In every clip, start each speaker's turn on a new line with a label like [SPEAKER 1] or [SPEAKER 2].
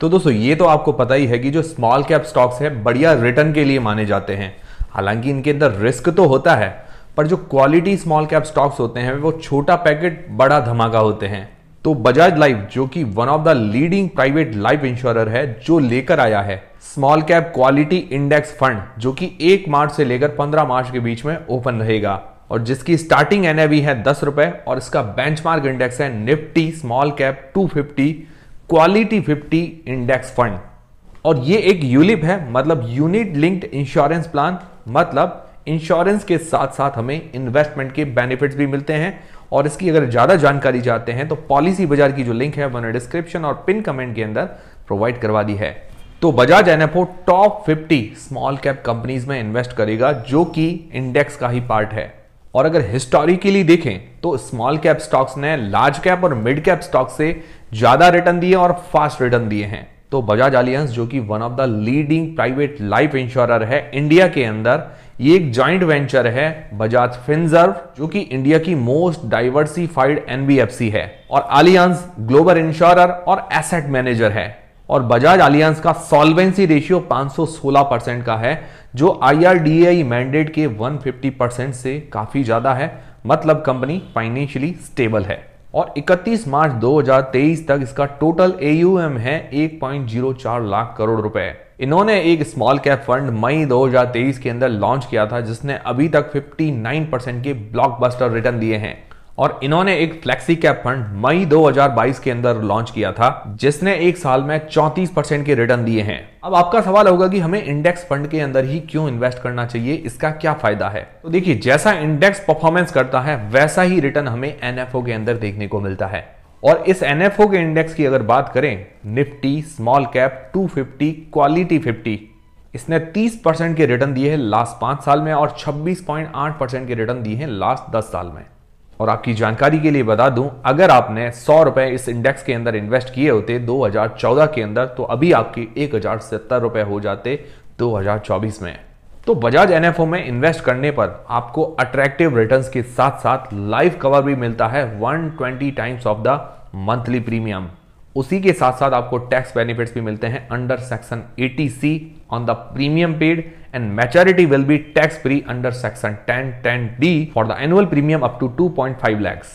[SPEAKER 1] तो दोस्तों ये तो आपको पता ही है कि जो स्मॉल कैप स्टॉक्स हैं बढ़िया रिटर्न के लिए माने जाते हैं हालांकि इनके अंदर रिस्क तो होता है पर जो क्वालिटी स्मॉल कैप स्टॉक्स होते हैं वो छोटा पैकेट बड़ा धमाका होते हैं तो बजाज लाइफ जो कि one of the leading private life insurer है जो लेकर आया है small cap quality index fund जो कि एक मार्च से लेकर पंद्रह मार्च के बीच में ओपन रहेगा और जिसकी स्टार्टिंग एनएवी है दस रुपए और इसका बेंचमार्क इंडेक्स है Nifty small cap two fifty quality 50 index fund और ये एक यूलिप है मतलब यूनिट लिंक्ड इंश्योरेंस प्लान मतलब इंश्योरेंस के साथ साथ हमें इन्वेस्टमेंट के बेनिफिट्स भी मिलते हैं और इसकी अगर ज़्यादा जानकारी चाहते हैं तो पॉलिसी बाजार की जो लिंक है मैंने डिस्क्रिप्शन और पिन कमेंट के अंदर प्रोवाइड करवा दी है तो Bajaj in top 50 small cap companies में इन्वेस्ट करेगा जो कि इंडेक्स का ही पार्ट है और अगर हिस्टोरिकली देखें तो स्मॉल कैप स्टॉक्स ने लार्ज कैप और मिड कैप स्टॉक से ज्यादा रिटर्न दिए और फास्ट रिटर्न दिए हैं तो बजाज अलियंस जो कि one of the leading private life insurer है इंडिया के अंदर ये एक जॉइंट वेंचर है बजाज फिनजर्व जो कि इंडिया की मोस्ट डाइवर्सिफाइड एनबीएफसी है और अलियंस ग्लोबल इंश्योरर और एसेट मैनेजर है और बजाज आलियांस का सॉल्वेंसी रेशियो 516 परसेंट का है जो आई मैंडेट के 150 परसेंट से काफी ज्यादा है मतलब कंपनी फाइनेंशियली स्टेबल है और 31 मार्च 2023 तक इसका टोटल एयूएम है 1.04 लाख करोड़ रुपए इन्होंने एक स्मॉल कैप फंड मई 2023 के अंदर लॉन्च किया था जिसने अभी तक 59 परसेंट के ब्लॉकबस्टर रिटर्न दिए हैं और इन्होंने एक फ्लेक्सी कैप फंड मई 2022 के अंदर लॉन्च किया था जिसने एक साल में 34 परसेंट के रिटर्न दिए हैं अब आपका सवाल होगा कि हमें इंडेक्स फंड के अंदर ही क्यों इन्वेस्ट करना चाहिए इसका क्या फायदा है तो देखिए जैसा इंडेक्स परफॉर्मेंस करता है वैसा ही रिटर्न हमें एनएफओ के अंदर देखने को मिलता है और इस एनएफओ के इंडेक्स की अगर बात करें निफ्टी स्मॉल कैप 250 क्वालिटी 50 इसने 30 परसेंट के रिटर्न दिए हैं लास्ट पांच साल में और 26.8 परसेंट के रिटर्न दिए हैं लास्ट दस साल में और आपकी जानकारी के लिए बता दूं अगर आपने सौ रुपए इस इंडेक्स के अंदर इन्वेस्ट किए होते 2014 के अंदर तो अभी आपके एक हजार सत्तर रुपए हो जाते 2024 में तो बजाज एन में इन्वेस्ट करने पर आपको अट्रैक्टिव रिटर्न्स के साथ साथ लाइफ कवर भी मिलता है 120 times of the monthly premium उसी के साथ साथ आपको टैक्स बेनिफिट्स भी मिलते हैं under section 80 C on the premium paid and maturity will be tax free under section 10 10 D for the annual premium up to 2.5 lakhs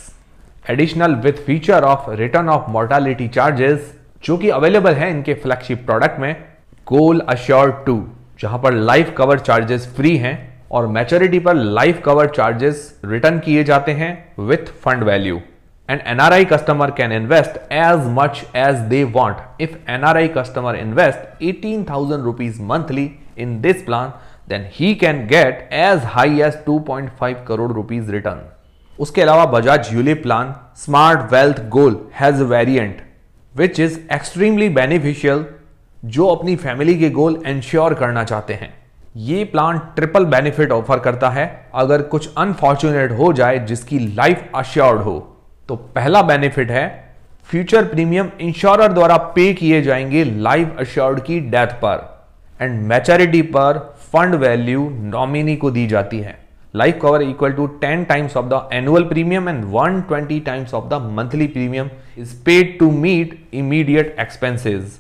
[SPEAKER 1] additional with feature of return of mortality charges जो कि available है इनके flagship product में गोल assure to जहां पर life cover charges free हैं और maturity पर लाइफ कवर चार्जेस रिटर्न किए जाते हैं with fund value and NRI customer can invest as much as they want. If NRI customer invest 18,000 rupees monthly in this plan, then he can get as high as 2.5 crore rupees return. उसके अलावा Bajaj ULIP plan smart wealth goal has variant which is extremely beneficial जो अपनी family के गोल ensure करना चाहते हैं ये plan triple benefit offer करता है अगर कुछ अनफॉर्चुनेट हो जाए जिसकी लाइफ अश्योर्ड हो तो पहला बेनिफिट है फ्यूचर प्रीमियम इंश्योरर द्वारा पे किए जाएंगे लाइफ अश्योर्ड की डेथ पर एंड मैच्योरिटी पर फंड वैल्यू नॉमिनी को दी जाती है life cover equal to ten times of the annual premium and one twenty times of the monthly premium is paid to meet immediate expenses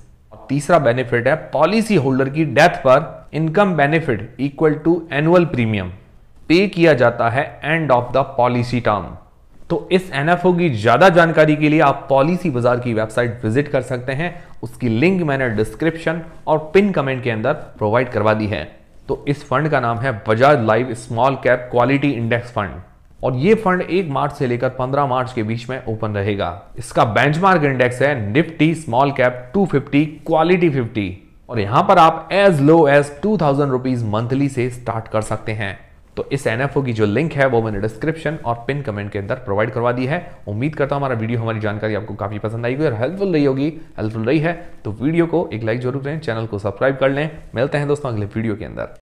[SPEAKER 1] तीसरा benefit है policy holder की death पर income benefit equal to annual premium pay किया जाता है end of the policy term तो इस NFO की ज्यादा जानकारी के लिए आप पॉलिसी बाजार की वेबसाइट विजिट कर सकते हैं उसकी लिंक मैंने डिस्क्रिप्शन और पिन कमेंट के अंदर प्रोवाइड करवा दी है तो इस फंड का नाम है Bajaj life small cap quality index fund और ये फंड 1 मार्च से लेकर 15 मार्च के बीच में ओपन रहेगा इसका बेंचमार्क इंडेक्स है निफ्टी स्मॉल कैप 250 क्वालिटी 50 और यहां पर आप as low as two thousand rupees monthly से स्टार्ट कर सकते हैं तो इस एन की जो लिंक है वो मैंने डिस्क्रिप्शन और पिन कमेंट के अंदर प्रोवाइड करवा दी है उम्मीद करता हूँ हमारा वीडियो हमारी जानकारी आपको काफ़ी पसंद आई और हेल्पफुल रही होगी हेल्पफुल रही है तो वीडियो को एक लाइक जरूर दें चैनल को सब्सक्राइब कर लें मिलते हैं दोस्तों अगले वीडियो के अंदर